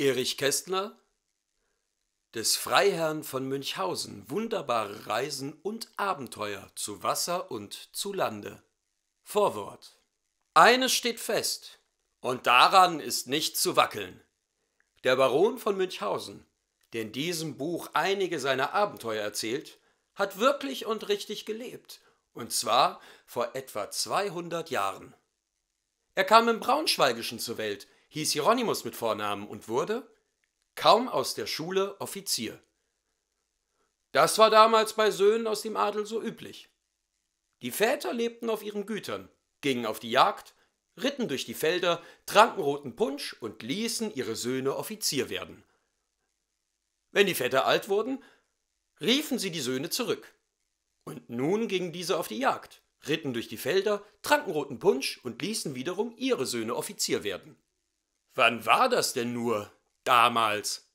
Erich Kästner, des Freiherrn von Münchhausen, wunderbare Reisen und Abenteuer zu Wasser und zu Lande. Vorwort. Eines steht fest, und daran ist nicht zu wackeln. Der Baron von Münchhausen, der in diesem Buch einige seiner Abenteuer erzählt, hat wirklich und richtig gelebt, und zwar vor etwa 200 Jahren. Er kam im Braunschweigischen zur Welt, hieß Hieronymus mit Vornamen und wurde, kaum aus der Schule, Offizier. Das war damals bei Söhnen aus dem Adel so üblich. Die Väter lebten auf ihren Gütern, gingen auf die Jagd, ritten durch die Felder, tranken roten Punsch und ließen ihre Söhne Offizier werden. Wenn die Väter alt wurden, riefen sie die Söhne zurück. Und nun gingen diese auf die Jagd, ritten durch die Felder, tranken roten Punsch und ließen wiederum ihre Söhne Offizier werden. Wann war das denn nur? Damals.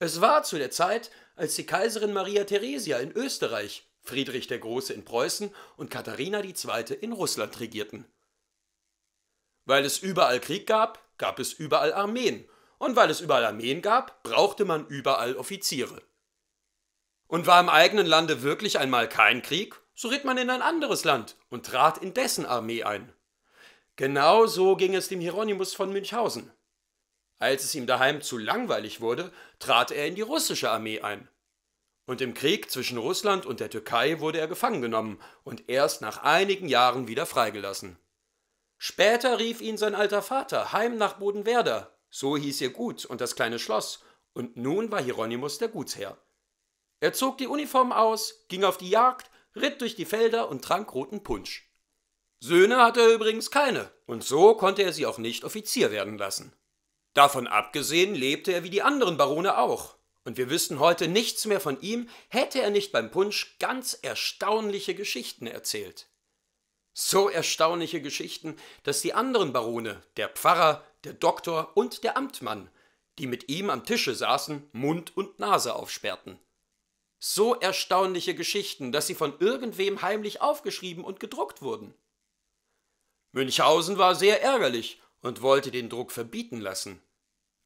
Es war zu der Zeit, als die Kaiserin Maria Theresia in Österreich, Friedrich der Große in Preußen und Katharina II. in Russland regierten. Weil es überall Krieg gab, gab es überall Armeen, und weil es überall Armeen gab, brauchte man überall Offiziere. Und war im eigenen Lande wirklich einmal kein Krieg, so ritt man in ein anderes Land und trat in dessen Armee ein. Genau so ging es dem Hieronymus von Münchhausen. Als es ihm daheim zu langweilig wurde, trat er in die russische Armee ein. Und im Krieg zwischen Russland und der Türkei wurde er gefangen genommen und erst nach einigen Jahren wieder freigelassen. Später rief ihn sein alter Vater heim nach Bodenwerder, so hieß ihr Gut und das kleine Schloss, und nun war Hieronymus der Gutsherr. Er zog die Uniform aus, ging auf die Jagd, ritt durch die Felder und trank roten Punsch. Söhne hatte er übrigens keine, und so konnte er sie auch nicht Offizier werden lassen. Davon abgesehen lebte er wie die anderen Barone auch, und wir wissen heute nichts mehr von ihm, hätte er nicht beim Punsch ganz erstaunliche Geschichten erzählt. So erstaunliche Geschichten, dass die anderen Barone, der Pfarrer, der Doktor und der Amtmann, die mit ihm am Tische saßen, Mund und Nase aufsperrten. So erstaunliche Geschichten, dass sie von irgendwem heimlich aufgeschrieben und gedruckt wurden. Münchhausen war sehr ärgerlich und wollte den Druck verbieten lassen.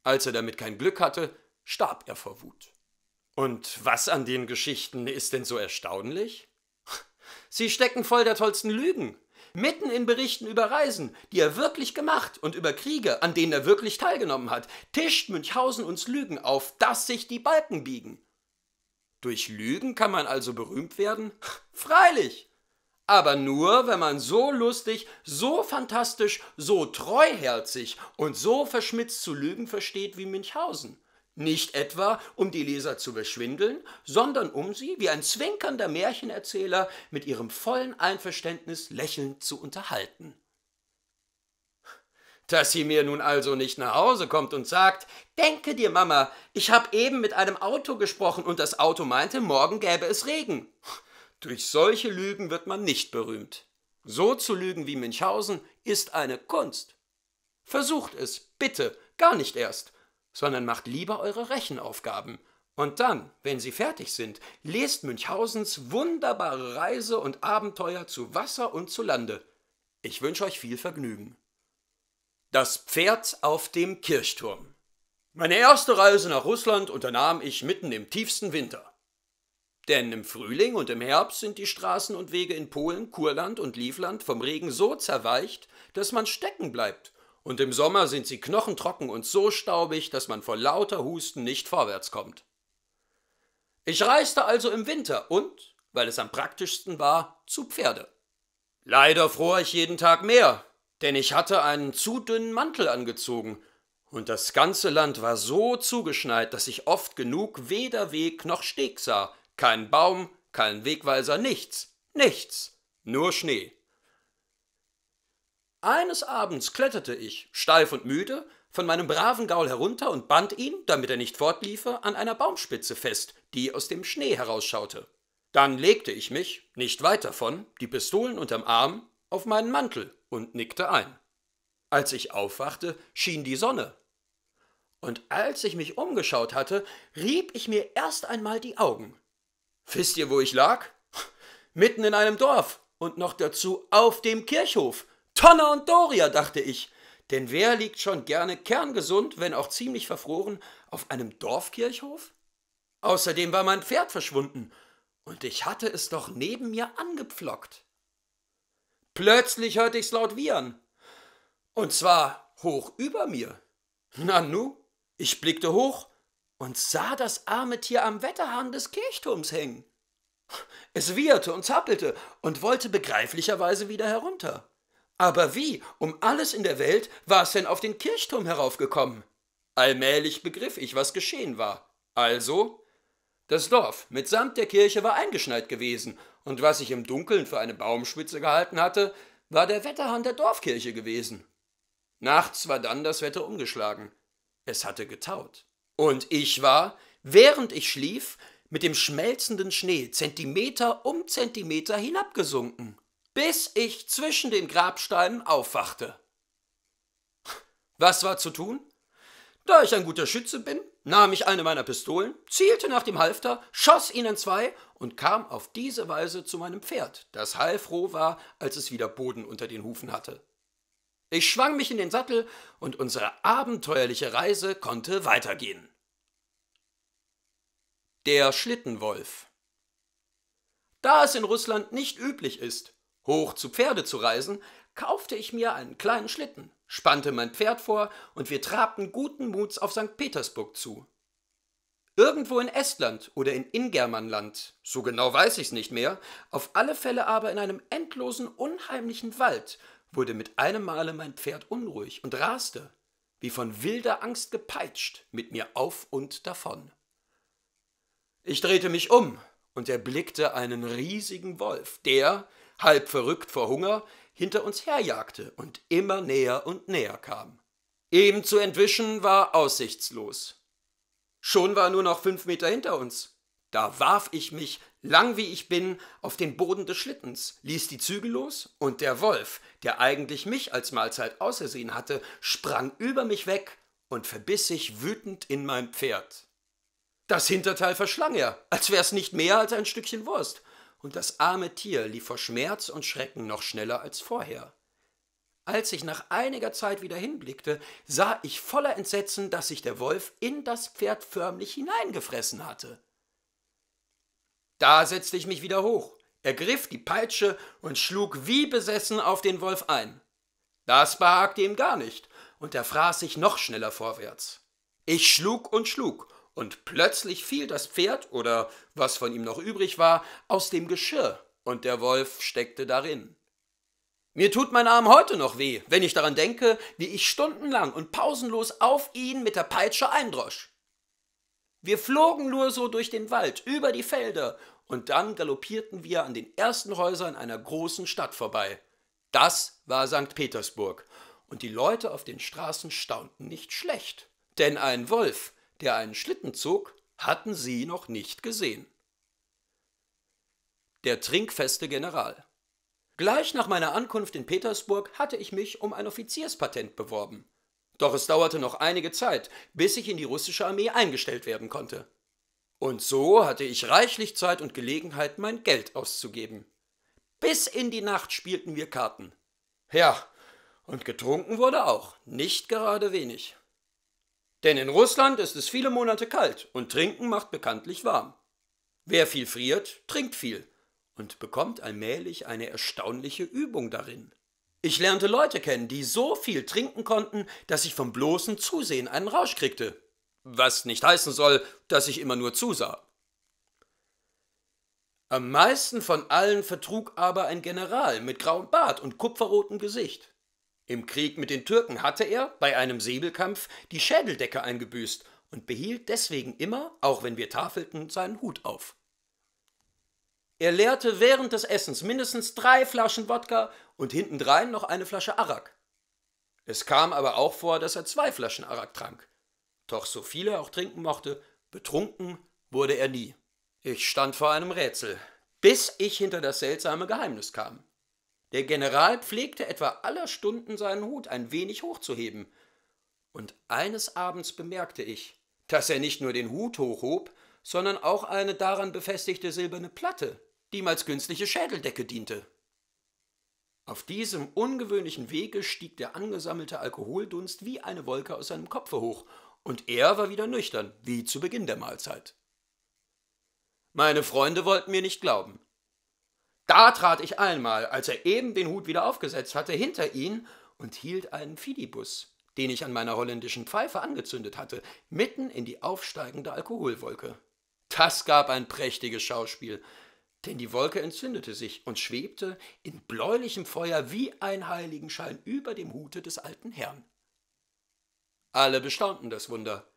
Als er damit kein Glück hatte, starb er vor Wut. Und was an den Geschichten ist denn so erstaunlich? Sie stecken voll der tollsten Lügen. Mitten in Berichten über Reisen, die er wirklich gemacht und über Kriege, an denen er wirklich teilgenommen hat, tischt Münchhausen uns Lügen auf, dass sich die Balken biegen. Durch Lügen kann man also berühmt werden? Freilich! aber nur, wenn man so lustig, so fantastisch, so treuherzig und so verschmitzt zu lügen versteht wie Münchhausen. Nicht etwa, um die Leser zu beschwindeln, sondern um sie, wie ein zwinkernder Märchenerzähler, mit ihrem vollen Einverständnis lächelnd zu unterhalten. Dass sie mir nun also nicht nach Hause kommt und sagt, denke dir, Mama, ich habe eben mit einem Auto gesprochen und das Auto meinte, morgen gäbe es Regen. Durch solche Lügen wird man nicht berühmt. So zu lügen wie Münchhausen ist eine Kunst. Versucht es, bitte, gar nicht erst, sondern macht lieber eure Rechenaufgaben. Und dann, wenn sie fertig sind, lest Münchhausens wunderbare Reise und Abenteuer zu Wasser und zu Lande. Ich wünsche euch viel Vergnügen. Das Pferd auf dem Kirchturm. Meine erste Reise nach Russland unternahm ich mitten im tiefsten Winter. Denn im Frühling und im Herbst sind die Straßen und Wege in Polen, Kurland und Livland vom Regen so zerweicht, dass man stecken bleibt. Und im Sommer sind sie knochentrocken und so staubig, dass man vor lauter Husten nicht vorwärts kommt. Ich reiste also im Winter und, weil es am praktischsten war, zu Pferde. Leider fror ich jeden Tag mehr, denn ich hatte einen zu dünnen Mantel angezogen, und das ganze Land war so zugeschneit, dass ich oft genug weder Weg noch Steg sah, kein Baum, kein Wegweiser, nichts, nichts, nur Schnee. Eines Abends kletterte ich, steif und müde, von meinem braven Gaul herunter und band ihn, damit er nicht fortliefe, an einer Baumspitze fest, die aus dem Schnee herausschaute. Dann legte ich mich, nicht weit davon, die Pistolen unterm Arm, auf meinen Mantel und nickte ein. Als ich aufwachte, schien die Sonne. Und als ich mich umgeschaut hatte, rieb ich mir erst einmal die Augen. Wisst ihr, wo ich lag? Mitten in einem Dorf und noch dazu auf dem Kirchhof. Tonner und Doria, dachte ich. Denn wer liegt schon gerne kerngesund, wenn auch ziemlich verfroren, auf einem Dorfkirchhof? Außerdem war mein Pferd verschwunden und ich hatte es doch neben mir angepflockt. Plötzlich hörte ich's laut wiehern. Und zwar hoch über mir. Nanu, ich blickte hoch und sah das arme Tier am Wetterhahn des Kirchturms hängen. Es wieherte und zappelte und wollte begreiflicherweise wieder herunter. Aber wie, um alles in der Welt, war es denn auf den Kirchturm heraufgekommen? Allmählich begriff ich, was geschehen war. Also, das Dorf mitsamt der Kirche war eingeschneit gewesen, und was ich im Dunkeln für eine Baumspitze gehalten hatte, war der Wetterhahn der Dorfkirche gewesen. Nachts war dann das Wetter umgeschlagen. Es hatte getaut. Und ich war, während ich schlief, mit dem schmelzenden Schnee Zentimeter um Zentimeter hinabgesunken, bis ich zwischen den Grabsteinen aufwachte. Was war zu tun? Da ich ein guter Schütze bin, nahm ich eine meiner Pistolen, zielte nach dem Halfter, schoss ihn in zwei und kam auf diese Weise zu meinem Pferd, das heilfroh war, als es wieder Boden unter den Hufen hatte. Ich schwang mich in den Sattel und unsere abenteuerliche Reise konnte weitergehen. Der Schlittenwolf Da es in Russland nicht üblich ist, hoch zu Pferde zu reisen, kaufte ich mir einen kleinen Schlitten, spannte mein Pferd vor und wir trabten guten Muts auf St. Petersburg zu. Irgendwo in Estland oder in Ingermanland, so genau weiß ich's nicht mehr, auf alle Fälle aber in einem endlosen, unheimlichen Wald, wurde mit einem Male mein Pferd unruhig und raste, wie von wilder Angst gepeitscht, mit mir auf und davon. Ich drehte mich um und erblickte einen riesigen Wolf, der, halb verrückt vor Hunger, hinter uns herjagte und immer näher und näher kam. Ihm zu entwischen war aussichtslos. Schon war nur noch fünf Meter hinter uns. Da warf ich mich, lang wie ich bin, auf den Boden des Schlittens, ließ die Zügel los, und der Wolf, der eigentlich mich als Mahlzeit ausersehen hatte, sprang über mich weg und verbiss sich wütend in mein Pferd. Das Hinterteil verschlang er, als wär's nicht mehr als ein Stückchen Wurst, und das arme Tier lief vor Schmerz und Schrecken noch schneller als vorher. Als ich nach einiger Zeit wieder hinblickte, sah ich voller Entsetzen, dass sich der Wolf in das Pferd förmlich hineingefressen hatte. Da setzte ich mich wieder hoch, ergriff die Peitsche und schlug wie besessen auf den Wolf ein. Das behagte ihm gar nicht, und er fraß sich noch schneller vorwärts. Ich schlug und schlug, und plötzlich fiel das Pferd, oder was von ihm noch übrig war, aus dem Geschirr, und der Wolf steckte darin. Mir tut mein Arm heute noch weh, wenn ich daran denke, wie ich stundenlang und pausenlos auf ihn mit der Peitsche eindrosch. Wir flogen nur so durch den Wald, über die Felder, und dann galoppierten wir an den ersten Häusern einer großen Stadt vorbei. Das war St. Petersburg, und die Leute auf den Straßen staunten nicht schlecht, denn einen Wolf, der einen Schlitten zog, hatten sie noch nicht gesehen. Der trinkfeste General. Gleich nach meiner Ankunft in Petersburg hatte ich mich um ein Offizierspatent beworben. Doch es dauerte noch einige Zeit, bis ich in die russische Armee eingestellt werden konnte. Und so hatte ich reichlich Zeit und Gelegenheit, mein Geld auszugeben. Bis in die Nacht spielten wir Karten. Ja, und getrunken wurde auch, nicht gerade wenig. Denn in Russland ist es viele Monate kalt und Trinken macht bekanntlich warm. Wer viel friert, trinkt viel und bekommt allmählich eine erstaunliche Übung darin. Ich lernte Leute kennen, die so viel trinken konnten, dass ich vom bloßen Zusehen einen Rausch kriegte. Was nicht heißen soll, dass ich immer nur zusah. Am meisten von allen vertrug aber ein General mit grauem Bart und kupferrotem Gesicht. Im Krieg mit den Türken hatte er, bei einem Säbelkampf, die Schädeldecke eingebüßt und behielt deswegen immer, auch wenn wir tafelten, seinen Hut auf. Er leerte während des Essens mindestens drei Flaschen Wodka und hintendrein noch eine Flasche Arak. Es kam aber auch vor, dass er zwei Flaschen Arak trank. Doch so viel er auch trinken mochte, betrunken wurde er nie. Ich stand vor einem Rätsel, bis ich hinter das seltsame Geheimnis kam. Der General pflegte etwa aller Stunden seinen Hut ein wenig hochzuheben, und eines Abends bemerkte ich, dass er nicht nur den Hut hochhob, sondern auch eine daran befestigte silberne Platte die ihm als künstliche Schädeldecke diente. Auf diesem ungewöhnlichen Wege stieg der angesammelte Alkoholdunst wie eine Wolke aus seinem Kopfe hoch, und er war wieder nüchtern, wie zu Beginn der Mahlzeit. Meine Freunde wollten mir nicht glauben. Da trat ich einmal, als er eben den Hut wieder aufgesetzt hatte, hinter ihn und hielt einen Fidibus, den ich an meiner holländischen Pfeife angezündet hatte, mitten in die aufsteigende Alkoholwolke. Das gab ein prächtiges Schauspiel, denn die Wolke entzündete sich und schwebte in bläulichem Feuer wie ein Heiligenschein über dem Hute des alten Herrn. Alle bestaunten das Wunder,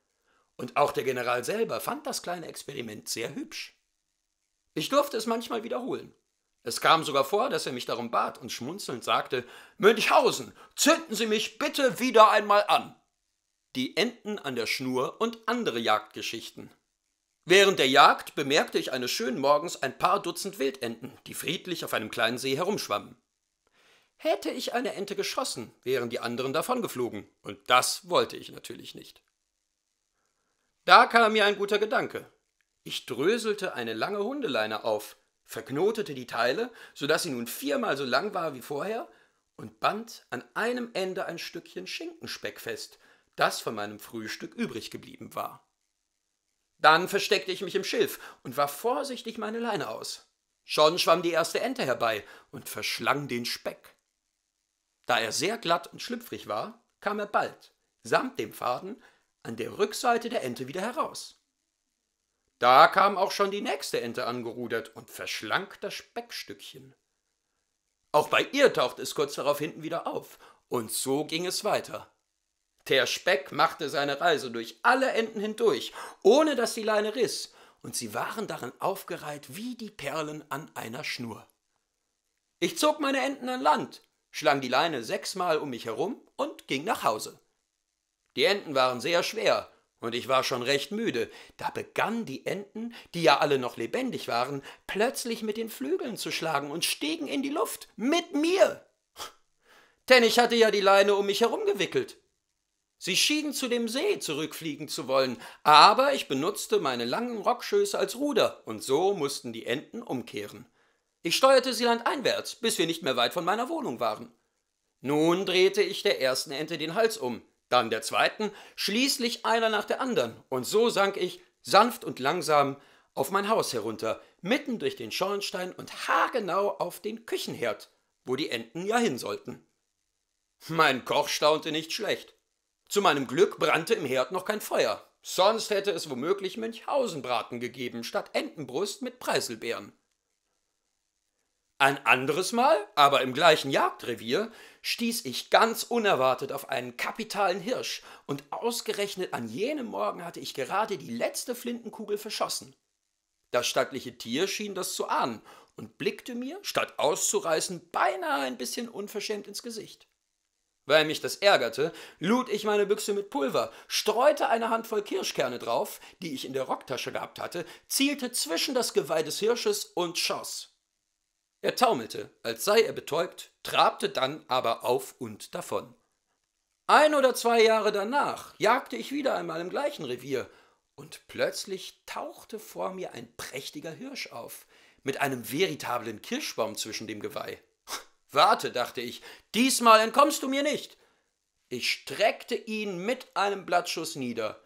und auch der General selber fand das kleine Experiment sehr hübsch. Ich durfte es manchmal wiederholen. Es kam sogar vor, dass er mich darum bat und schmunzelnd sagte Münchhausen, zünden Sie mich bitte wieder einmal an. Die Enten an der Schnur und andere Jagdgeschichten. Während der Jagd bemerkte ich eines schönen Morgens ein paar Dutzend Wildenten, die friedlich auf einem kleinen See herumschwammen. Hätte ich eine Ente geschossen, wären die anderen davongeflogen, und das wollte ich natürlich nicht. Da kam mir ein guter Gedanke. Ich dröselte eine lange Hundeleine auf, verknotete die Teile, so dass sie nun viermal so lang war wie vorher, und band an einem Ende ein Stückchen Schinkenspeck fest, das von meinem Frühstück übrig geblieben war. Dann versteckte ich mich im Schilf und warf vorsichtig meine Leine aus. Schon schwamm die erste Ente herbei und verschlang den Speck. Da er sehr glatt und schlüpfrig war, kam er bald, samt dem Faden, an der Rückseite der Ente wieder heraus. Da kam auch schon die nächste Ente angerudert und verschlang das Speckstückchen. Auch bei ihr tauchte es kurz darauf hinten wieder auf, und so ging es weiter. Der Speck machte seine Reise durch alle Enden hindurch, ohne dass die Leine riss, und sie waren darin aufgereiht wie die Perlen an einer Schnur. Ich zog meine Enten an Land, schlang die Leine sechsmal um mich herum und ging nach Hause. Die Enten waren sehr schwer, und ich war schon recht müde, da begannen die Enten, die ja alle noch lebendig waren, plötzlich mit den Flügeln zu schlagen und stiegen in die Luft mit mir. Denn ich hatte ja die Leine um mich herum gewickelt, Sie schienen zu dem See zurückfliegen zu wollen, aber ich benutzte meine langen Rockschöße als Ruder, und so mussten die Enten umkehren. Ich steuerte sie landeinwärts, bis wir nicht mehr weit von meiner Wohnung waren. Nun drehte ich der ersten Ente den Hals um, dann der zweiten, schließlich einer nach der anderen, und so sank ich, sanft und langsam, auf mein Haus herunter, mitten durch den Schornstein und haargenau auf den Küchenherd, wo die Enten ja hin sollten. Mein Koch staunte nicht schlecht. Zu meinem Glück brannte im Herd noch kein Feuer. Sonst hätte es womöglich Münchhausenbraten gegeben, statt Entenbrust mit Preiselbeeren. Ein anderes Mal, aber im gleichen Jagdrevier, stieß ich ganz unerwartet auf einen kapitalen Hirsch, und ausgerechnet an jenem Morgen hatte ich gerade die letzte Flintenkugel verschossen. Das stattliche Tier schien das zu ahnen und blickte mir, statt auszureißen, beinahe ein bisschen unverschämt ins Gesicht. Weil mich das ärgerte, lud ich meine Büchse mit Pulver, streute eine Handvoll Kirschkerne drauf, die ich in der Rocktasche gehabt hatte, zielte zwischen das Geweih des Hirsches und schoss. Er taumelte, als sei er betäubt, trabte dann aber auf und davon. Ein oder zwei Jahre danach jagte ich wieder einmal im gleichen Revier, und plötzlich tauchte vor mir ein prächtiger Hirsch auf, mit einem veritablen Kirschbaum zwischen dem Geweih. Warte, dachte ich, diesmal entkommst du mir nicht. Ich streckte ihn mit einem Blattschuss nieder,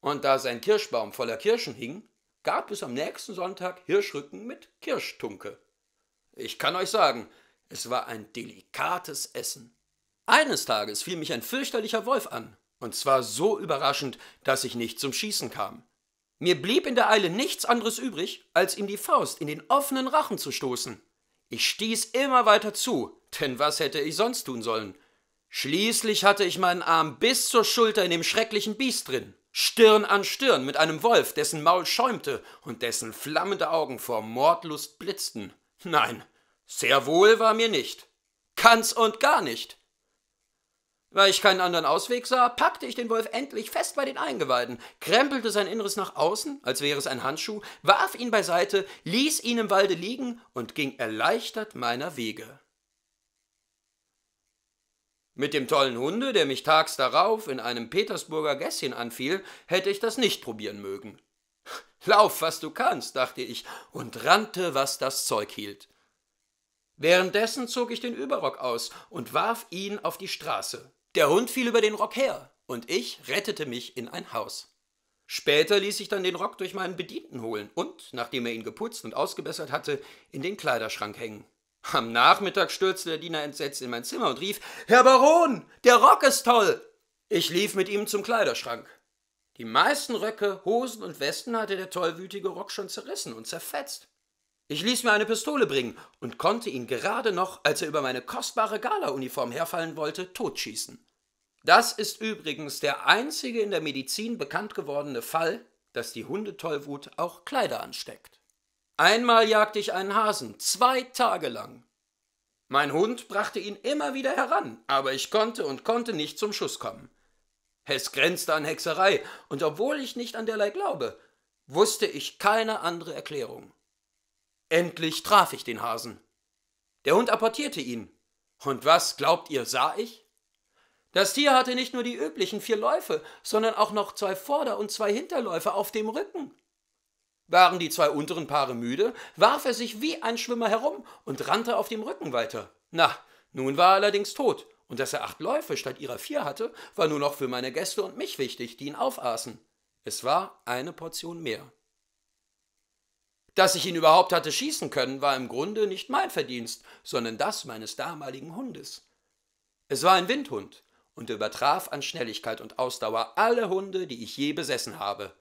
und da sein Kirschbaum voller Kirschen hing, gab es am nächsten Sonntag Hirschrücken mit Kirschtunke. Ich kann euch sagen, es war ein delikates Essen. Eines Tages fiel mich ein fürchterlicher Wolf an, und zwar so überraschend, dass ich nicht zum Schießen kam. Mir blieb in der Eile nichts anderes übrig, als ihm die Faust in den offenen Rachen zu stoßen. Ich stieß immer weiter zu, denn was hätte ich sonst tun sollen? Schließlich hatte ich meinen Arm bis zur Schulter in dem schrecklichen Biest drin, Stirn an Stirn mit einem Wolf, dessen Maul schäumte und dessen flammende Augen vor Mordlust blitzten. Nein, sehr wohl war mir nicht. Ganz und gar nicht. Weil ich keinen anderen Ausweg sah, packte ich den Wolf endlich fest bei den Eingeweiden, krempelte sein Inneres nach außen, als wäre es ein Handschuh, warf ihn beiseite, ließ ihn im Walde liegen und ging erleichtert meiner Wege. Mit dem tollen Hunde, der mich tags darauf in einem Petersburger Gässchen anfiel, hätte ich das nicht probieren mögen. Lauf, was du kannst, dachte ich, und rannte, was das Zeug hielt. Währenddessen zog ich den Überrock aus und warf ihn auf die Straße. Der Hund fiel über den Rock her und ich rettete mich in ein Haus. Später ließ ich dann den Rock durch meinen Bedienten holen und, nachdem er ihn geputzt und ausgebessert hatte, in den Kleiderschrank hängen. Am Nachmittag stürzte der Diener entsetzt in mein Zimmer und rief: Herr Baron, der Rock ist toll! Ich lief mit ihm zum Kleiderschrank. Die meisten Röcke, Hosen und Westen hatte der tollwütige Rock schon zerrissen und zerfetzt. Ich ließ mir eine Pistole bringen und konnte ihn gerade noch, als er über meine kostbare Gala-Uniform herfallen wollte, totschießen. Das ist übrigens der einzige in der Medizin bekannt gewordene Fall, dass die Hundetollwut auch Kleider ansteckt. Einmal jagte ich einen Hasen, zwei Tage lang. Mein Hund brachte ihn immer wieder heran, aber ich konnte und konnte nicht zum Schuss kommen. Es grenzte an Hexerei, und obwohl ich nicht an derlei glaube, wusste ich keine andere Erklärung. Endlich traf ich den Hasen. Der Hund apportierte ihn. Und was, glaubt ihr, sah ich? Das Tier hatte nicht nur die üblichen vier Läufe, sondern auch noch zwei Vorder- und zwei Hinterläufe auf dem Rücken. Waren die zwei unteren Paare müde, warf er sich wie ein Schwimmer herum und rannte auf dem Rücken weiter. Na, nun war er allerdings tot, und dass er acht Läufe statt ihrer vier hatte, war nur noch für meine Gäste und mich wichtig, die ihn aufaßen. Es war eine Portion mehr. Dass ich ihn überhaupt hatte schießen können, war im Grunde nicht mein Verdienst, sondern das meines damaligen Hundes. Es war ein Windhund und übertraf an Schnelligkeit und Ausdauer alle Hunde, die ich je besessen habe.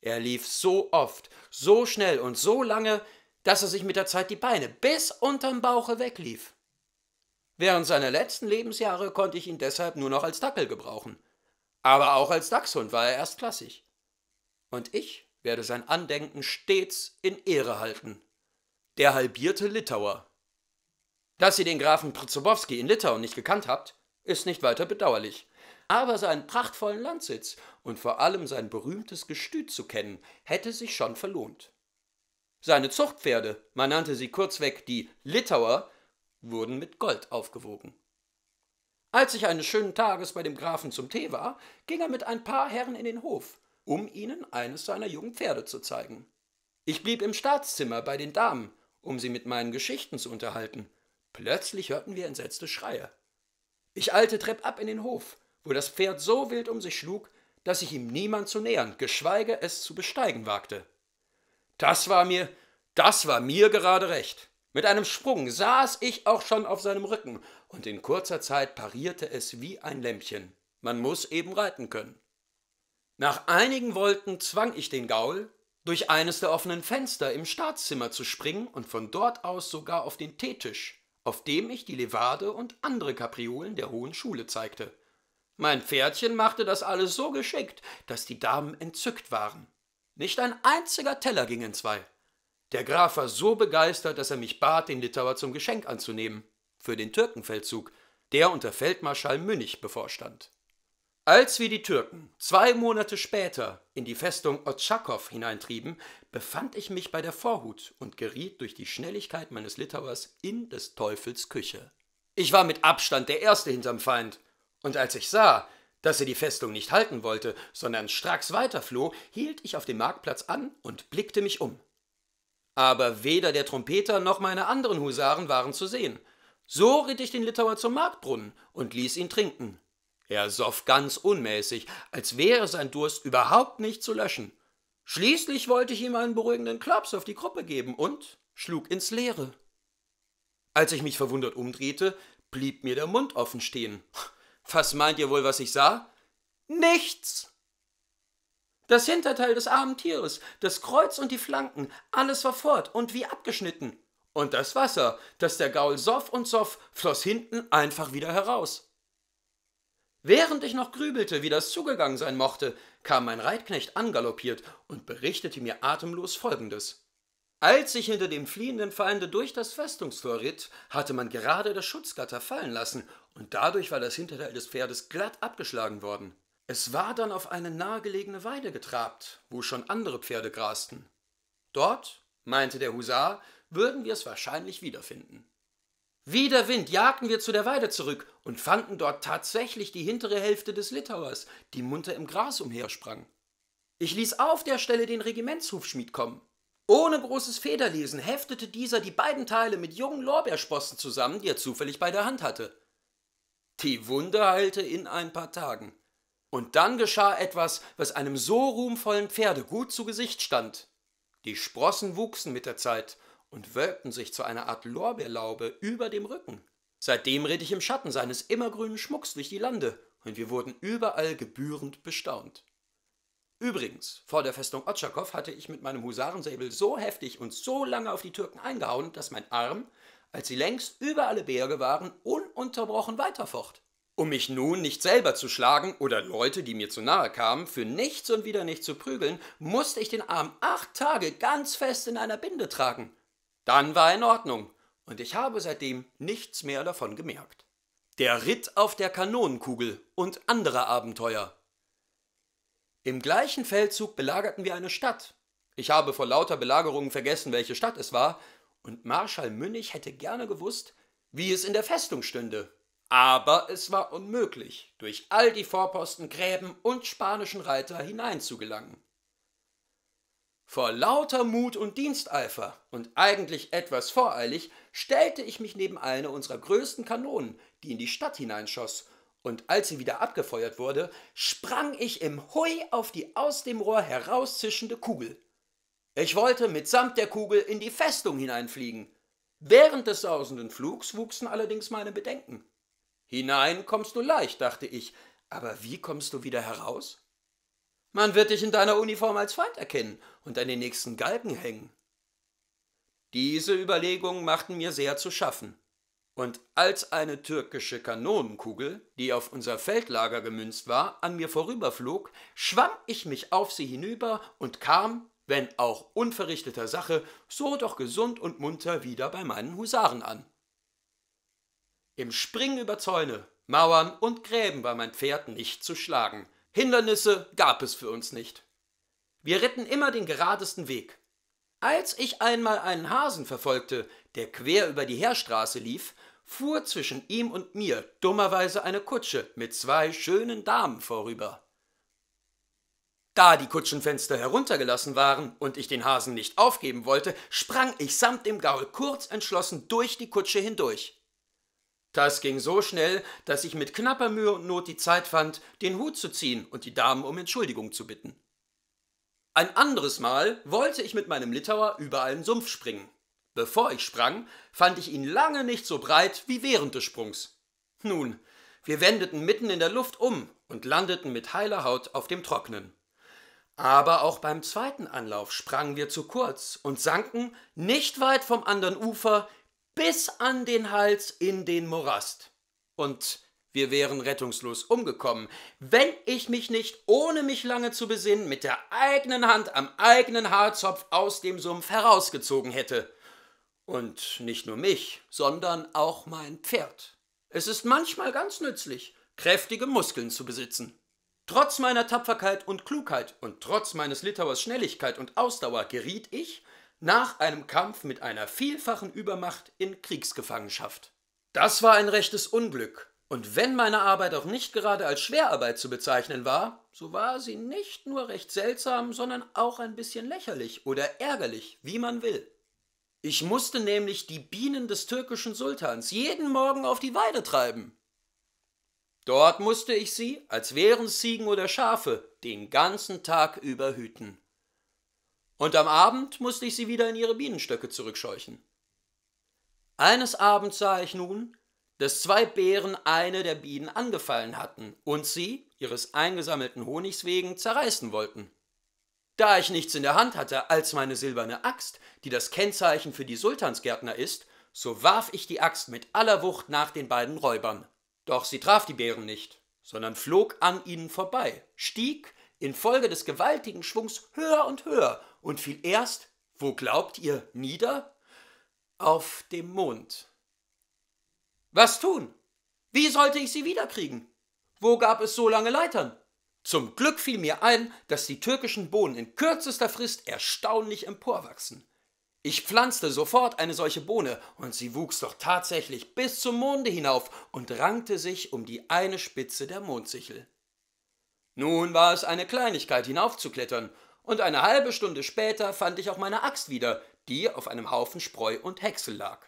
Er lief so oft, so schnell und so lange, dass er sich mit der Zeit die Beine bis unterm Bauche weglief. Während seiner letzten Lebensjahre konnte ich ihn deshalb nur noch als Dackel gebrauchen. Aber auch als Dachshund war er erstklassig. Und ich werde sein Andenken stets in Ehre halten. Der halbierte Litauer. Dass ihr den Grafen Przobowski in Litauen nicht gekannt habt, ist nicht weiter bedauerlich. Aber seinen prachtvollen Landsitz und vor allem sein berühmtes Gestüt zu kennen, hätte sich schon verlohnt. Seine Zuchtpferde, man nannte sie kurzweg die Litauer, wurden mit Gold aufgewogen. Als ich eines schönen Tages bei dem Grafen zum Tee war, ging er mit ein paar Herren in den Hof um ihnen eines seiner jungen Pferde zu zeigen. Ich blieb im Staatszimmer bei den Damen, um sie mit meinen Geschichten zu unterhalten. Plötzlich hörten wir entsetzte Schreie. Ich eilte treppab in den Hof, wo das Pferd so wild um sich schlug, dass ich ihm niemand zu nähern, geschweige es zu besteigen wagte. Das war mir, das war mir gerade recht. Mit einem Sprung saß ich auch schon auf seinem Rücken, und in kurzer Zeit parierte es wie ein Lämpchen. Man muss eben reiten können. Nach einigen Wolken zwang ich den Gaul, durch eines der offenen Fenster im Staatszimmer zu springen und von dort aus sogar auf den Teetisch, auf dem ich die Levade und andere Kapriolen der Hohen Schule zeigte. Mein Pferdchen machte das alles so geschickt, dass die Damen entzückt waren. Nicht ein einziger Teller ging entzwei. Der Graf war so begeistert, dass er mich bat, den Litauer zum Geschenk anzunehmen, für den Türkenfeldzug, der unter Feldmarschall Münnich bevorstand. Als wir die Türken zwei Monate später in die Festung Otschakow hineintrieben, befand ich mich bei der Vorhut und geriet durch die Schnelligkeit meines Litauers in des Teufels Küche. Ich war mit Abstand der Erste hinterm Feind, und als ich sah, dass er die Festung nicht halten wollte, sondern stracks weiterfloh, hielt ich auf dem Marktplatz an und blickte mich um. Aber weder der Trompeter noch meine anderen Husaren waren zu sehen. So ritt ich den Litauer zum Marktbrunnen und ließ ihn trinken. Er soff ganz unmäßig, als wäre sein Durst überhaupt nicht zu löschen. Schließlich wollte ich ihm einen beruhigenden Klaps auf die Gruppe geben und schlug ins Leere. Als ich mich verwundert umdrehte, blieb mir der Mund offen stehen. Was meint ihr wohl, was ich sah? Nichts! Das Hinterteil des armen Tieres, das Kreuz und die Flanken, alles war fort und wie abgeschnitten. Und das Wasser, das der Gaul soff und soff, floss hinten einfach wieder heraus. Während ich noch grübelte, wie das zugegangen sein mochte, kam mein Reitknecht angaloppiert und berichtete mir atemlos Folgendes. Als ich hinter dem fliehenden Feinde durch das Festungstor ritt, hatte man gerade das Schutzgatter fallen lassen, und dadurch war das Hinterteil des Pferdes glatt abgeschlagen worden. Es war dann auf eine nahegelegene Weide getrabt, wo schon andere Pferde grasten. Dort, meinte der Husar, würden wir es wahrscheinlich wiederfinden. Wie der Wind jagten wir zu der Weide zurück und fanden dort tatsächlich die hintere Hälfte des Litauers, die munter im Gras umhersprang. Ich ließ auf der Stelle den Regimentshufschmied kommen. Ohne großes Federlesen heftete dieser die beiden Teile mit jungen Lorbeersprossen zusammen, die er zufällig bei der Hand hatte. Die Wunde heilte in ein paar Tagen. Und dann geschah etwas, was einem so ruhmvollen Pferde gut zu Gesicht stand. Die Sprossen wuchsen mit der Zeit und wölbten sich zu einer Art Lorbeerlaube über dem Rücken. Seitdem ritt ich im Schatten seines immergrünen Schmucks durch die Lande, und wir wurden überall gebührend bestaunt. Übrigens, vor der Festung Otschakow hatte ich mit meinem Husarensäbel so heftig und so lange auf die Türken eingehauen, dass mein Arm, als sie längst über alle Berge waren, ununterbrochen weiterfocht. Um mich nun nicht selber zu schlagen oder Leute, die mir zu nahe kamen, für nichts und wieder nicht zu prügeln, musste ich den Arm acht Tage ganz fest in einer Binde tragen. Dann war er in Ordnung, und ich habe seitdem nichts mehr davon gemerkt. Der Ritt auf der Kanonenkugel und andere Abenteuer. Im gleichen Feldzug belagerten wir eine Stadt. Ich habe vor lauter Belagerungen vergessen, welche Stadt es war, und Marschall Münnich hätte gerne gewusst, wie es in der Festung stünde. Aber es war unmöglich, durch all die Vorposten, Gräben und spanischen Reiter hineinzugelangen. Vor lauter Mut und Diensteifer und eigentlich etwas voreilig stellte ich mich neben eine unserer größten Kanonen, die in die Stadt hineinschoss, und als sie wieder abgefeuert wurde, sprang ich im Hui auf die aus dem Rohr herauszischende Kugel. Ich wollte mitsamt der Kugel in die Festung hineinfliegen. Während des sausenden Flugs wuchsen allerdings meine Bedenken. Hinein kommst du leicht, dachte ich, aber wie kommst du wieder heraus? Man wird dich in deiner Uniform als Feind erkennen und an den nächsten Galgen hängen. Diese Überlegungen machten mir sehr zu schaffen. Und als eine türkische Kanonenkugel, die auf unser Feldlager gemünzt war, an mir vorüberflog, schwamm ich mich auf sie hinüber und kam, wenn auch unverrichteter Sache, so doch gesund und munter wieder bei meinen Husaren an. Im Springen über Zäune, Mauern und Gräben war mein Pferd nicht zu schlagen – Hindernisse gab es für uns nicht. Wir ritten immer den geradesten Weg. Als ich einmal einen Hasen verfolgte, der quer über die Heerstraße lief, fuhr zwischen ihm und mir dummerweise eine Kutsche mit zwei schönen Damen vorüber. Da die Kutschenfenster heruntergelassen waren und ich den Hasen nicht aufgeben wollte, sprang ich samt dem Gaul kurz entschlossen durch die Kutsche hindurch. Das ging so schnell, dass ich mit knapper Mühe und Not die Zeit fand, den Hut zu ziehen und die Damen um Entschuldigung zu bitten. Ein anderes Mal wollte ich mit meinem Litauer über einen Sumpf springen. Bevor ich sprang, fand ich ihn lange nicht so breit wie während des Sprungs. Nun, wir wendeten mitten in der Luft um und landeten mit heiler Haut auf dem Trocknen. Aber auch beim zweiten Anlauf sprangen wir zu kurz und sanken nicht weit vom anderen Ufer bis an den Hals in den Morast. Und wir wären rettungslos umgekommen, wenn ich mich nicht, ohne mich lange zu besinnen, mit der eigenen Hand am eigenen Haarzopf aus dem Sumpf herausgezogen hätte. Und nicht nur mich, sondern auch mein Pferd. Es ist manchmal ganz nützlich, kräftige Muskeln zu besitzen. Trotz meiner Tapferkeit und Klugheit und trotz meines Litauers Schnelligkeit und Ausdauer geriet ich, nach einem Kampf mit einer vielfachen Übermacht in Kriegsgefangenschaft. Das war ein rechtes Unglück, und wenn meine Arbeit auch nicht gerade als Schwerarbeit zu bezeichnen war, so war sie nicht nur recht seltsam, sondern auch ein bisschen lächerlich oder ärgerlich, wie man will. Ich musste nämlich die Bienen des türkischen Sultans jeden Morgen auf die Weide treiben. Dort musste ich sie, als wären Ziegen oder Schafe, den ganzen Tag über hüten und am Abend musste ich sie wieder in ihre Bienenstöcke zurückscheuchen. Eines Abends sah ich nun, dass zwei Bären eine der Bienen angefallen hatten und sie, ihres eingesammelten Honigs wegen, zerreißen wollten. Da ich nichts in der Hand hatte als meine silberne Axt, die das Kennzeichen für die Sultansgärtner ist, so warf ich die Axt mit aller Wucht nach den beiden Räubern. Doch sie traf die Bären nicht, sondern flog an ihnen vorbei, stieg infolge des gewaltigen Schwungs höher und höher und fiel erst, wo glaubt ihr, nieder? Auf dem Mond. Was tun? Wie sollte ich sie wiederkriegen? Wo gab es so lange Leitern? Zum Glück fiel mir ein, dass die türkischen Bohnen in kürzester Frist erstaunlich emporwachsen. Ich pflanzte sofort eine solche Bohne, und sie wuchs doch tatsächlich bis zum Monde hinauf und rankte sich um die eine Spitze der Mondsichel. Nun war es eine Kleinigkeit hinaufzuklettern, und eine halbe Stunde später fand ich auch meine Axt wieder, die auf einem Haufen Spreu und Häcksel lag.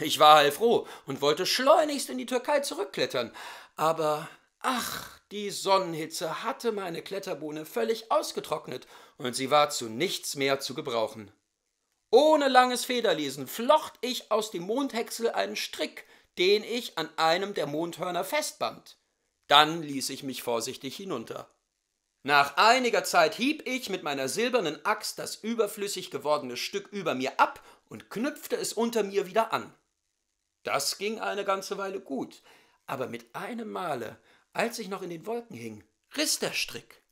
Ich war heilfroh und wollte schleunigst in die Türkei zurückklettern, aber ach, die Sonnenhitze hatte meine Kletterbohne völlig ausgetrocknet und sie war zu nichts mehr zu gebrauchen. Ohne langes Federlesen flocht ich aus dem Mondhäcksel einen Strick, den ich an einem der Mondhörner festband. Dann ließ ich mich vorsichtig hinunter. Nach einiger Zeit hieb ich mit meiner silbernen Axt das überflüssig gewordene Stück über mir ab und knüpfte es unter mir wieder an. Das ging eine ganze Weile gut, aber mit einem Male, als ich noch in den Wolken hing, riss der Strick.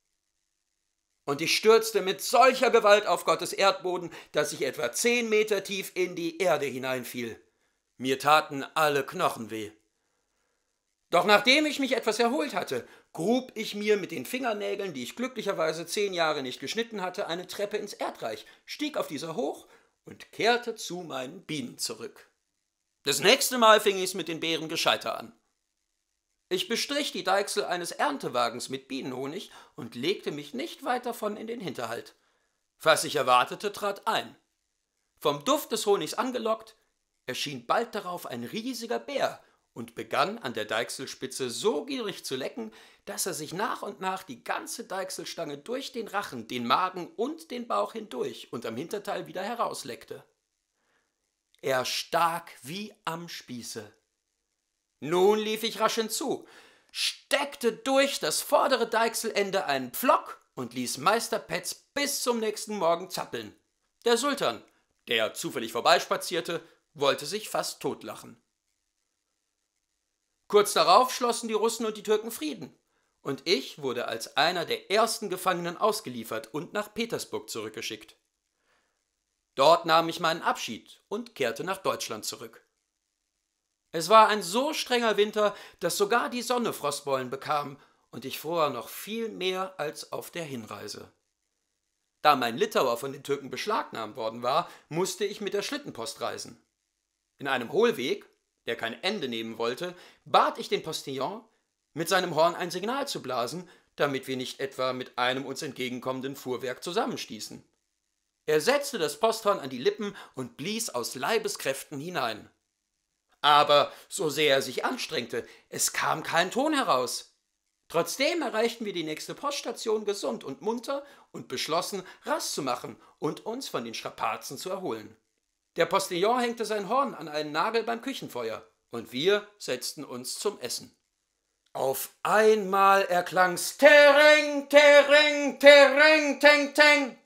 Und ich stürzte mit solcher Gewalt auf Gottes Erdboden, dass ich etwa zehn Meter tief in die Erde hineinfiel. Mir taten alle Knochen weh. Doch nachdem ich mich etwas erholt hatte grub ich mir mit den Fingernägeln, die ich glücklicherweise zehn Jahre nicht geschnitten hatte, eine Treppe ins Erdreich, stieg auf dieser hoch und kehrte zu meinen Bienen zurück. Das nächste Mal fing ich es mit den Beeren gescheiter an. Ich bestrich die Deichsel eines Erntewagens mit Bienenhonig und legte mich nicht weit davon in den Hinterhalt. Was ich erwartete, trat ein. Vom Duft des Honigs angelockt, erschien bald darauf ein riesiger Bär, und begann an der Deichselspitze so gierig zu lecken, dass er sich nach und nach die ganze Deichselstange durch den Rachen, den Magen und den Bauch hindurch und am Hinterteil wieder herausleckte. Er stak wie am Spieße. Nun lief ich rasch hinzu, steckte durch das vordere Deichselende einen Pflock und ließ Meister Petz bis zum nächsten Morgen zappeln. Der Sultan, der zufällig vorbeispazierte, wollte sich fast totlachen. Kurz darauf schlossen die Russen und die Türken Frieden. Und ich wurde als einer der ersten Gefangenen ausgeliefert und nach Petersburg zurückgeschickt. Dort nahm ich meinen Abschied und kehrte nach Deutschland zurück. Es war ein so strenger Winter, dass sogar die Sonne Frostbeulen bekam, und ich fror noch viel mehr als auf der Hinreise. Da mein Litauer von den Türken beschlagnahmt worden war, musste ich mit der Schlittenpost reisen. In einem Hohlweg, der kein Ende nehmen wollte, bat ich den Postillon, mit seinem Horn ein Signal zu blasen, damit wir nicht etwa mit einem uns entgegenkommenden Fuhrwerk zusammenstießen. Er setzte das Posthorn an die Lippen und blies aus Leibeskräften hinein. Aber, so sehr er sich anstrengte, es kam kein Ton heraus. Trotzdem erreichten wir die nächste Poststation gesund und munter und beschlossen, Rast zu machen und uns von den Schrapazen zu erholen. Der Postillon hängte sein Horn an einen Nagel beim Küchenfeuer, und wir setzten uns zum Essen. Auf einmal erklang's Tereng, Tereng, Tereng, Teng, Teng.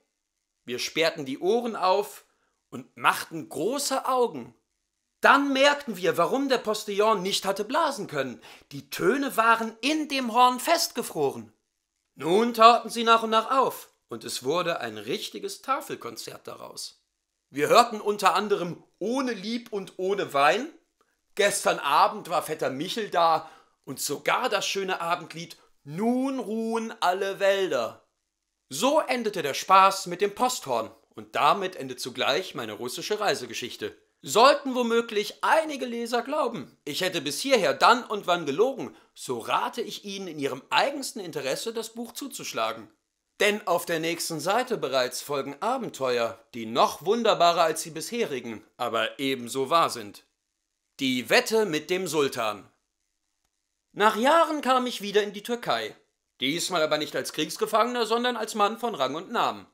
Wir sperrten die Ohren auf und machten große Augen. Dann merkten wir, warum der Postillon nicht hatte blasen können. Die Töne waren in dem Horn festgefroren. Nun taten sie nach und nach auf, und es wurde ein richtiges Tafelkonzert daraus. Wir hörten unter anderem Ohne Lieb und ohne Wein. Gestern Abend war Vetter Michel da und sogar das schöne Abendlied Nun ruhen alle Wälder. So endete der Spaß mit dem Posthorn und damit endet zugleich meine russische Reisegeschichte. Sollten womöglich einige Leser glauben, ich hätte bis hierher dann und wann gelogen, so rate ich Ihnen in Ihrem eigensten Interesse, das Buch zuzuschlagen. Denn auf der nächsten Seite bereits folgen Abenteuer, die noch wunderbarer als die bisherigen, aber ebenso wahr sind. Die Wette mit dem Sultan. Nach Jahren kam ich wieder in die Türkei, diesmal aber nicht als Kriegsgefangener, sondern als Mann von Rang und Namen.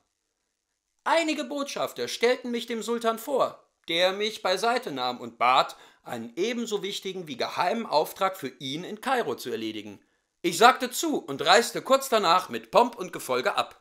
Einige Botschafter stellten mich dem Sultan vor, der mich beiseite nahm und bat, einen ebenso wichtigen wie geheimen Auftrag für ihn in Kairo zu erledigen – ich sagte zu und reiste kurz danach mit Pomp und Gefolge ab.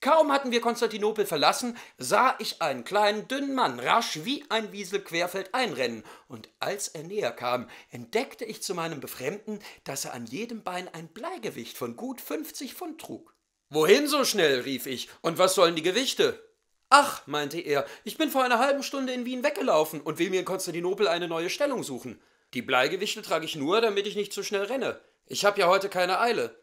Kaum hatten wir Konstantinopel verlassen, sah ich einen kleinen, dünnen Mann rasch wie ein Wiesel querfeld einrennen, und als er näher kam, entdeckte ich zu meinem Befremden, dass er an jedem Bein ein Bleigewicht von gut fünfzig Pfund trug. Wohin so schnell? rief ich, und was sollen die Gewichte? Ach, meinte er, ich bin vor einer halben Stunde in Wien weggelaufen und will mir in Konstantinopel eine neue Stellung suchen. Die Bleigewichte trage ich nur, damit ich nicht zu schnell renne. Ich habe ja heute keine Eile.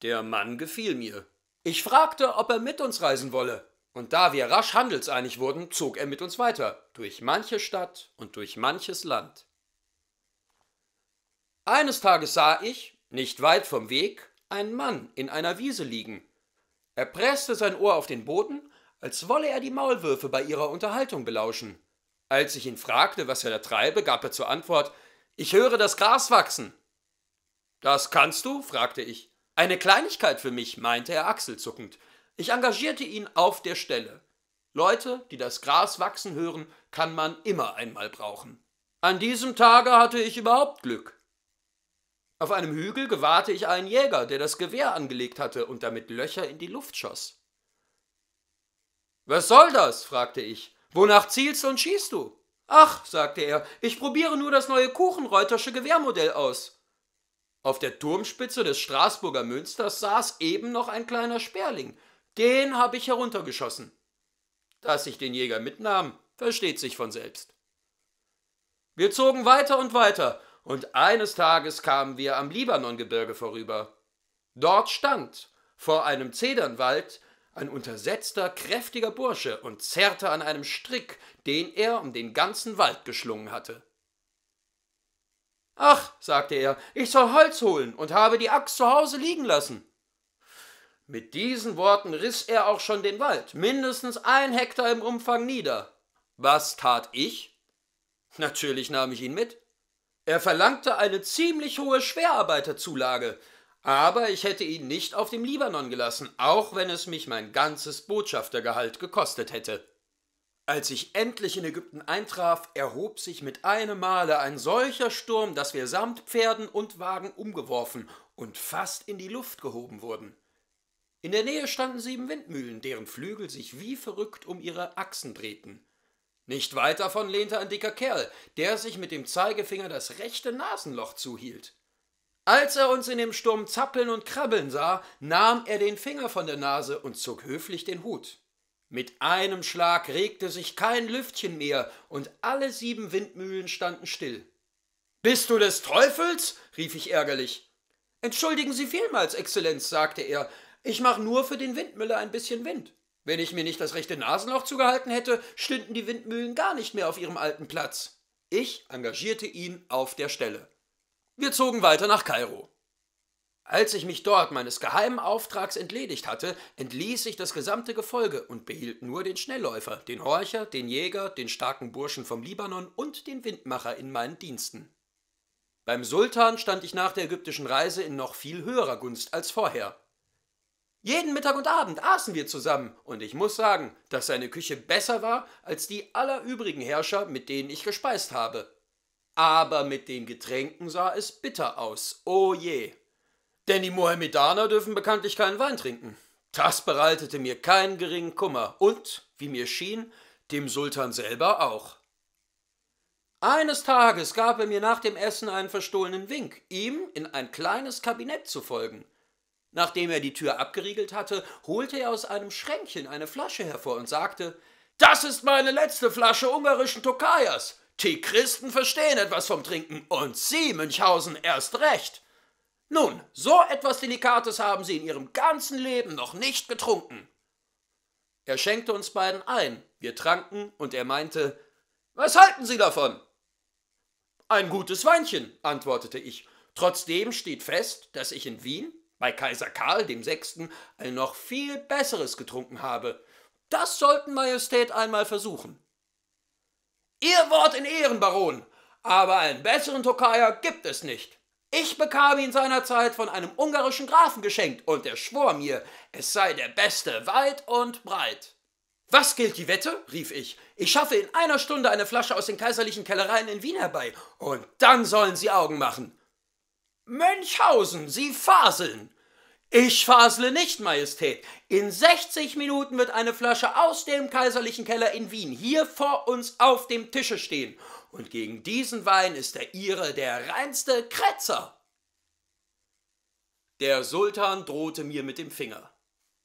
Der Mann gefiel mir. Ich fragte, ob er mit uns reisen wolle. Und da wir rasch handelseinig wurden, zog er mit uns weiter, durch manche Stadt und durch manches Land. Eines Tages sah ich, nicht weit vom Weg, einen Mann in einer Wiese liegen. Er presste sein Ohr auf den Boden, als wolle er die Maulwürfe bei ihrer Unterhaltung belauschen. Als ich ihn fragte, was er da treibe, gab er zur Antwort Ich höre das Gras wachsen. Das kannst du? fragte ich. Eine Kleinigkeit für mich, meinte er achselzuckend. Ich engagierte ihn auf der Stelle. Leute, die das Gras wachsen hören, kann man immer einmal brauchen. An diesem Tage hatte ich überhaupt Glück. Auf einem Hügel gewahrte ich einen Jäger, der das Gewehr angelegt hatte und damit Löcher in die Luft schoss. Was soll das? fragte ich. Wonach zielst und schießt du? Ach, sagte er, ich probiere nur das neue Kuchenreutersche Gewehrmodell aus. Auf der Turmspitze des Straßburger Münsters saß eben noch ein kleiner Sperling. Den habe ich heruntergeschossen. Dass ich den Jäger mitnahm, versteht sich von selbst. Wir zogen weiter und weiter, und eines Tages kamen wir am Libanongebirge vorüber. Dort stand, vor einem Zedernwald, ein untersetzter, kräftiger Bursche und zerrte an einem Strick, den er um den ganzen Wald geschlungen hatte. Ach, sagte er, ich soll Holz holen und habe die Axt zu Hause liegen lassen. Mit diesen Worten riss er auch schon den Wald, mindestens ein Hektar im Umfang nieder. Was tat ich? Natürlich nahm ich ihn mit. Er verlangte eine ziemlich hohe Schwerarbeiterzulage, aber ich hätte ihn nicht auf dem Libanon gelassen, auch wenn es mich mein ganzes Botschaftergehalt gekostet hätte. Als ich endlich in Ägypten eintraf, erhob sich mit einem Male ein solcher Sturm, dass wir samt Pferden und Wagen umgeworfen und fast in die Luft gehoben wurden. In der Nähe standen sieben Windmühlen, deren Flügel sich wie verrückt um ihre Achsen drehten. Nicht weit davon lehnte ein dicker Kerl, der sich mit dem Zeigefinger das rechte Nasenloch zuhielt. Als er uns in dem Sturm zappeln und krabbeln sah, nahm er den Finger von der Nase und zog höflich den Hut. Mit einem Schlag regte sich kein Lüftchen mehr, und alle sieben Windmühlen standen still. Bist du des Teufels? rief ich ärgerlich. Entschuldigen Sie vielmals, Exzellenz, sagte er, ich mache nur für den Windmüller ein bisschen Wind. Wenn ich mir nicht das rechte Nasenloch zugehalten hätte, stünden die Windmühlen gar nicht mehr auf ihrem alten Platz. Ich engagierte ihn auf der Stelle. Wir zogen weiter nach Kairo. Als ich mich dort meines geheimen Auftrags entledigt hatte, entließ ich das gesamte Gefolge und behielt nur den Schnellläufer, den Horcher, den Jäger, den starken Burschen vom Libanon und den Windmacher in meinen Diensten. Beim Sultan stand ich nach der ägyptischen Reise in noch viel höherer Gunst als vorher. Jeden Mittag und Abend aßen wir zusammen, und ich muss sagen, dass seine Küche besser war als die aller übrigen Herrscher, mit denen ich gespeist habe. Aber mit den Getränken sah es bitter aus, o oh je. Denn die Mohammedaner dürfen bekanntlich keinen Wein trinken. Das bereitete mir keinen geringen Kummer und, wie mir schien, dem Sultan selber auch. Eines Tages gab er mir nach dem Essen einen verstohlenen Wink, ihm in ein kleines Kabinett zu folgen. Nachdem er die Tür abgeriegelt hatte, holte er aus einem Schränkchen eine Flasche hervor und sagte: Das ist meine letzte Flasche ungarischen Tokajas. Die Christen verstehen etwas vom Trinken und Sie, Münchhausen, erst recht. Nun, so etwas Delikates haben Sie in Ihrem ganzen Leben noch nicht getrunken. Er schenkte uns beiden ein, wir tranken, und er meinte Was halten Sie davon? Ein gutes Weinchen, antwortete ich. Trotzdem steht fest, dass ich in Wien bei Kaiser Karl VI. ein noch viel besseres getrunken habe. Das sollten Majestät einmal versuchen. Ihr Wort in Ehren, Baron, aber einen besseren Tokaja gibt es nicht. Ich bekam ihn seinerzeit von einem ungarischen Grafen geschenkt und er schwor mir, es sei der beste weit und breit. Was gilt die Wette? rief ich. Ich schaffe in einer Stunde eine Flasche aus den kaiserlichen Kellereien in Wien herbei, und dann sollen Sie Augen machen. Mönchhausen, Sie faseln. Ich fasle nicht, Majestät. In 60 Minuten wird eine Flasche aus dem kaiserlichen Keller in Wien hier vor uns auf dem Tische stehen und gegen diesen Wein ist der Ihre der reinste Kretzer. Der Sultan drohte mir mit dem Finger.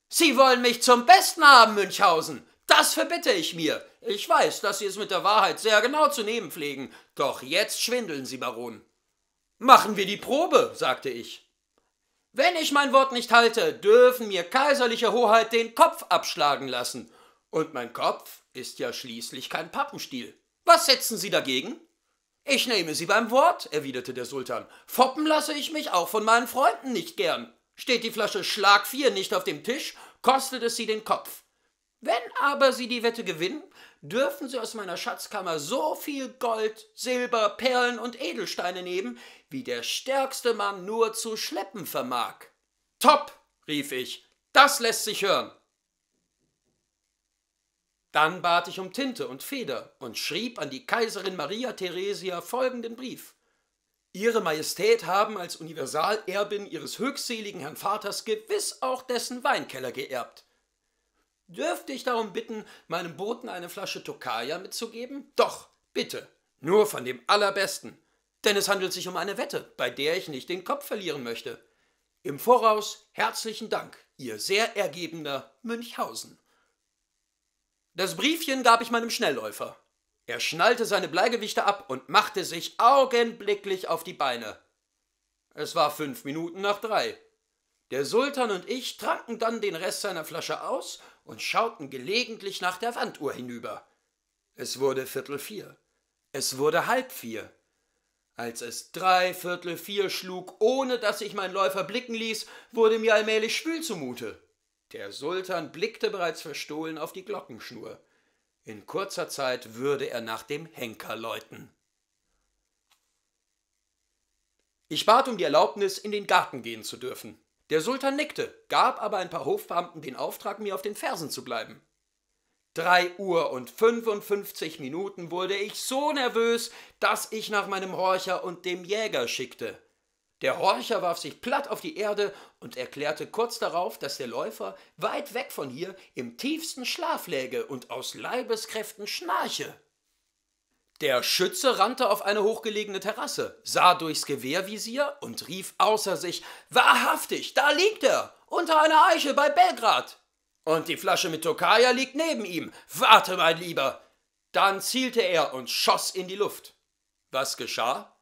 Sie wollen mich zum Besten haben, Münchhausen. Das verbitte ich mir. Ich weiß, dass Sie es mit der Wahrheit sehr genau zu nehmen pflegen. Doch jetzt schwindeln Sie, Baron. Machen wir die Probe, sagte ich. Wenn ich mein Wort nicht halte, dürfen mir kaiserliche Hoheit den Kopf abschlagen lassen. Und mein Kopf ist ja schließlich kein Pappenstiel. Was setzen Sie dagegen? Ich nehme Sie beim Wort, erwiderte der Sultan. Foppen lasse ich mich auch von meinen Freunden nicht gern. Steht die Flasche Schlag 4 nicht auf dem Tisch, kostet es Sie den Kopf. Wenn aber Sie die Wette gewinnen, dürfen Sie aus meiner Schatzkammer so viel Gold, Silber, Perlen und Edelsteine nehmen, wie der stärkste Mann nur zu schleppen vermag. Top, rief ich, das lässt sich hören. Dann bat ich um Tinte und Feder und schrieb an die Kaiserin Maria Theresia folgenden Brief. Ihre Majestät haben als Universalerbin Ihres höchstseligen Herrn Vaters gewiss auch dessen Weinkeller geerbt. Dürfte ich darum bitten, meinem Boten eine Flasche Tokaja mitzugeben? Doch, bitte, nur von dem allerbesten, denn es handelt sich um eine Wette, bei der ich nicht den Kopf verlieren möchte. Im Voraus herzlichen Dank, Ihr sehr ergebener Münchhausen. Das Briefchen gab ich meinem Schnellläufer. Er schnallte seine Bleigewichte ab und machte sich augenblicklich auf die Beine. Es war fünf Minuten nach drei. Der Sultan und ich tranken dann den Rest seiner Flasche aus und schauten gelegentlich nach der Wanduhr hinüber. Es wurde Viertel vier. Es wurde halb vier. Als es drei Viertel vier schlug, ohne dass ich meinen Läufer blicken ließ, wurde mir allmählich schwül zumute. Der Sultan blickte bereits verstohlen auf die Glockenschnur. In kurzer Zeit würde er nach dem Henker läuten. Ich bat um die Erlaubnis, in den Garten gehen zu dürfen. Der Sultan nickte, gab aber ein paar Hofbeamten den Auftrag, mir auf den Fersen zu bleiben. Drei Uhr und fünfundfünfzig Minuten wurde ich so nervös, dass ich nach meinem Horcher und dem Jäger schickte. Der Horcher warf sich platt auf die Erde und erklärte kurz darauf, dass der Läufer weit weg von hier im tiefsten Schlaf läge und aus Leibeskräften schnarche. Der Schütze rannte auf eine hochgelegene Terrasse, sah durchs Gewehrvisier und rief außer sich Wahrhaftig, da liegt er, unter einer Eiche bei Belgrad. Und die Flasche mit Tokaja liegt neben ihm. Warte, mein Lieber. Dann zielte er und schoss in die Luft. Was geschah?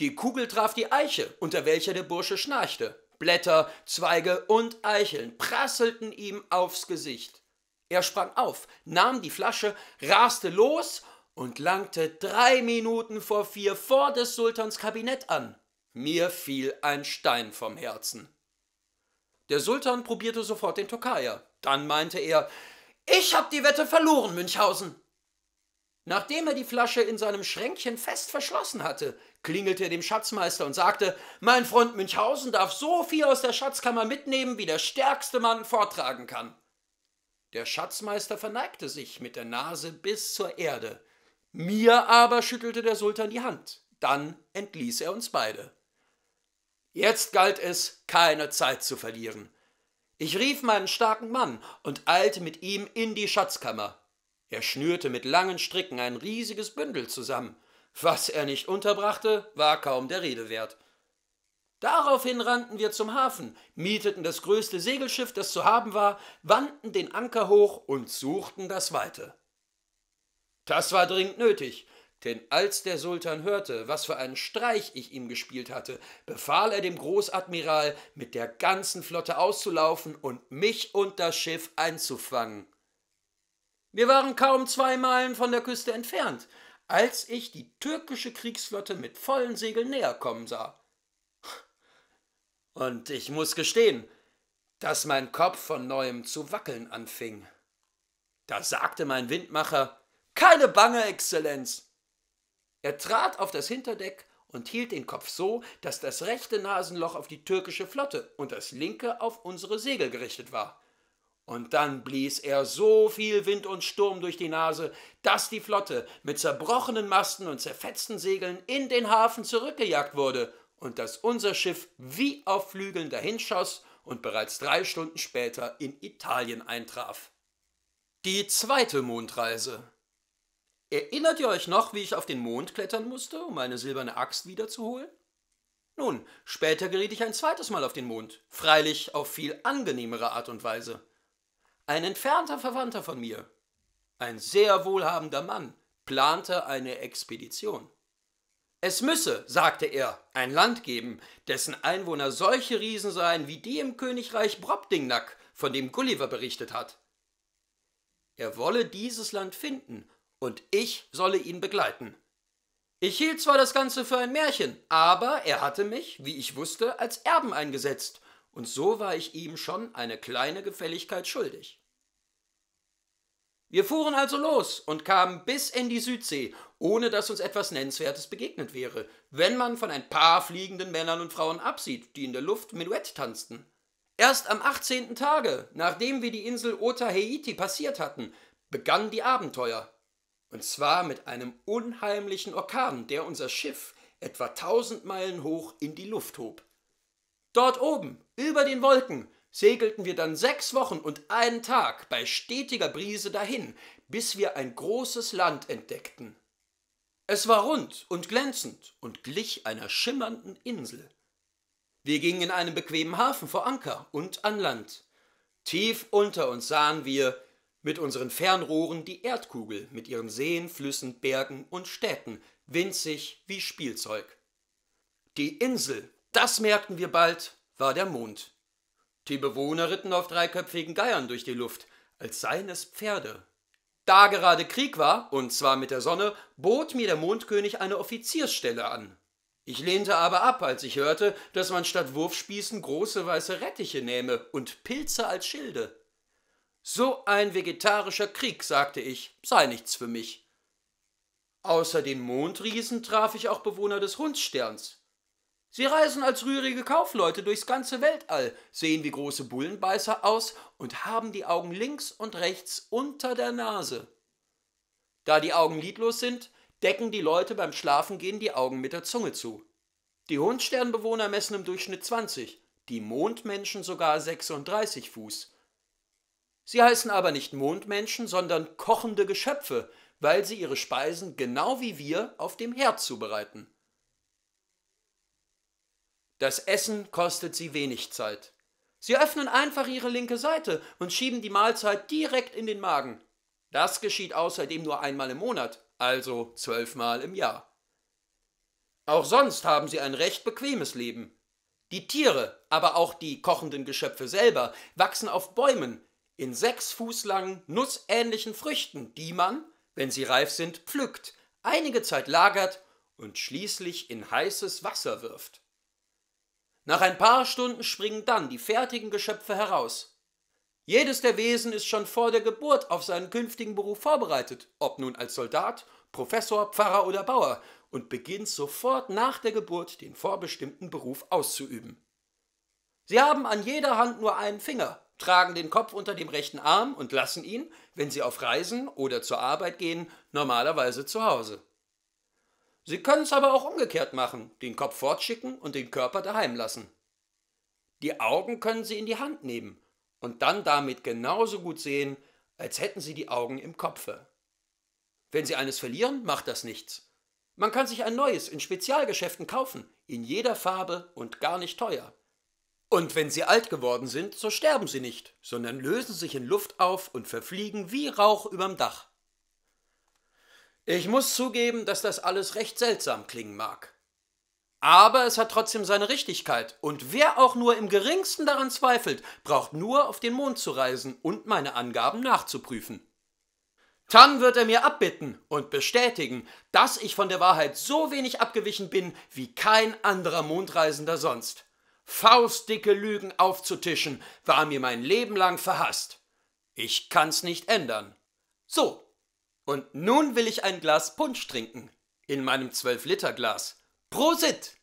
Die Kugel traf die Eiche, unter welcher der Bursche schnarchte. Blätter, Zweige und Eicheln prasselten ihm aufs Gesicht. Er sprang auf, nahm die Flasche, raste los und langte drei Minuten vor vier vor des Sultans Kabinett an. Mir fiel ein Stein vom Herzen. Der Sultan probierte sofort den Tokaier. Dann meinte er, ich hab die Wette verloren, Münchhausen. Nachdem er die Flasche in seinem Schränkchen fest verschlossen hatte, klingelte er dem Schatzmeister und sagte, mein Freund Münchhausen darf so viel aus der Schatzkammer mitnehmen, wie der stärkste Mann vortragen kann. Der Schatzmeister verneigte sich mit der Nase bis zur Erde. Mir aber schüttelte der Sultan die Hand. Dann entließ er uns beide. Jetzt galt es, keine Zeit zu verlieren. Ich rief meinen starken Mann und eilte mit ihm in die Schatzkammer. Er schnürte mit langen Stricken ein riesiges Bündel zusammen. Was er nicht unterbrachte, war kaum der Rede wert. Daraufhin rannten wir zum Hafen, mieteten das größte Segelschiff, das zu haben war, wandten den Anker hoch und suchten das Weite. Das war dringend nötig, denn als der Sultan hörte, was für einen Streich ich ihm gespielt hatte, befahl er dem Großadmiral, mit der ganzen Flotte auszulaufen und mich und das Schiff einzufangen. Wir waren kaum zwei Meilen von der Küste entfernt, als ich die türkische Kriegsflotte mit vollen Segeln näher kommen sah. Und ich muss gestehen, dass mein Kopf von neuem zu wackeln anfing. Da sagte mein Windmacher Keine Bange, Exzellenz. Er trat auf das Hinterdeck und hielt den Kopf so, dass das rechte Nasenloch auf die türkische Flotte und das linke auf unsere Segel gerichtet war. Und dann blies er so viel Wind und Sturm durch die Nase, dass die Flotte mit zerbrochenen Masten und zerfetzten Segeln in den Hafen zurückgejagt wurde und dass unser Schiff wie auf Flügeln dahinschoss und bereits drei Stunden später in Italien eintraf. Die zweite Mondreise. Erinnert ihr euch noch, wie ich auf den Mond klettern musste, um meine silberne Axt wiederzuholen? Nun, später geriet ich ein zweites Mal auf den Mond, freilich auf viel angenehmere Art und Weise. Ein entfernter Verwandter von mir, ein sehr wohlhabender Mann, plante eine Expedition. Es müsse, sagte er, ein Land geben, dessen Einwohner solche Riesen seien wie die im Königreich Brobdingnack, von dem Gulliver berichtet hat. Er wolle dieses Land finden, und ich solle ihn begleiten. Ich hielt zwar das Ganze für ein Märchen, aber er hatte mich, wie ich wusste, als Erben eingesetzt und so war ich ihm schon eine kleine Gefälligkeit schuldig. Wir fuhren also los und kamen bis in die Südsee, ohne dass uns etwas Nennenswertes begegnet wäre, wenn man von ein paar fliegenden Männern und Frauen absieht, die in der Luft Minuett tanzten. Erst am 18. Tage, nachdem wir die Insel Otaheiti passiert hatten, begannen die Abenteuer. Und zwar mit einem unheimlichen Orkan, der unser Schiff etwa tausend Meilen hoch in die Luft hob. Dort oben, über den Wolken, segelten wir dann sechs Wochen und einen Tag bei stetiger Brise dahin, bis wir ein großes Land entdeckten. Es war rund und glänzend und glich einer schimmernden Insel. Wir gingen in einem bequemen Hafen vor Anker und an Land. Tief unter uns sahen wir mit unseren Fernrohren die Erdkugel mit ihren Seen, Flüssen, Bergen und Städten, winzig wie Spielzeug. Die Insel das merkten wir bald, war der Mond. Die Bewohner ritten auf dreiköpfigen Geiern durch die Luft, als seien es Pferde. Da gerade Krieg war, und zwar mit der Sonne, bot mir der Mondkönig eine Offiziersstelle an. Ich lehnte aber ab, als ich hörte, dass man statt Wurfspießen große weiße Rettiche nähme und Pilze als Schilde. So ein vegetarischer Krieg, sagte ich, sei nichts für mich. Außer den Mondriesen traf ich auch Bewohner des Hundsterns. Sie reisen als rührige Kaufleute durchs ganze Weltall, sehen wie große Bullenbeißer aus und haben die Augen links und rechts unter der Nase. Da die Augen lidlos sind, decken die Leute beim Schlafengehen die Augen mit der Zunge zu. Die Hundsternbewohner messen im Durchschnitt 20, die Mondmenschen sogar 36 Fuß. Sie heißen aber nicht Mondmenschen, sondern kochende Geschöpfe, weil sie ihre Speisen genau wie wir auf dem Herd zubereiten. Das Essen kostet sie wenig Zeit. Sie öffnen einfach ihre linke Seite und schieben die Mahlzeit direkt in den Magen. Das geschieht außerdem nur einmal im Monat, also zwölfmal im Jahr. Auch sonst haben sie ein recht bequemes Leben. Die Tiere, aber auch die kochenden Geschöpfe selber, wachsen auf Bäumen, in sechs Fuß langen, nussähnlichen Früchten, die man, wenn sie reif sind, pflückt, einige Zeit lagert und schließlich in heißes Wasser wirft. Nach ein paar Stunden springen dann die fertigen Geschöpfe heraus. Jedes der Wesen ist schon vor der Geburt auf seinen künftigen Beruf vorbereitet, ob nun als Soldat, Professor, Pfarrer oder Bauer, und beginnt sofort nach der Geburt den vorbestimmten Beruf auszuüben. Sie haben an jeder Hand nur einen Finger, tragen den Kopf unter dem rechten Arm und lassen ihn, wenn sie auf Reisen oder zur Arbeit gehen, normalerweise zu Hause. Sie können es aber auch umgekehrt machen, den Kopf fortschicken und den Körper daheim lassen. Die Augen können Sie in die Hand nehmen und dann damit genauso gut sehen, als hätten Sie die Augen im Kopfe. Wenn Sie eines verlieren, macht das nichts. Man kann sich ein neues in Spezialgeschäften kaufen, in jeder Farbe und gar nicht teuer. Und wenn sie alt geworden sind, so sterben sie nicht, sondern lösen sich in Luft auf und verfliegen wie Rauch überm Dach. Ich muss zugeben, dass das alles recht seltsam klingen mag. Aber es hat trotzdem seine Richtigkeit, und wer auch nur im geringsten daran zweifelt, braucht nur auf den Mond zu reisen und meine Angaben nachzuprüfen. Dann wird er mir abbitten und bestätigen, dass ich von der Wahrheit so wenig abgewichen bin wie kein anderer Mondreisender sonst. Faustdicke Lügen aufzutischen, war mir mein Leben lang verhasst. Ich kann's nicht ändern. So, und nun will ich ein Glas Punsch trinken. In meinem 12-Liter-Glas. Prosit!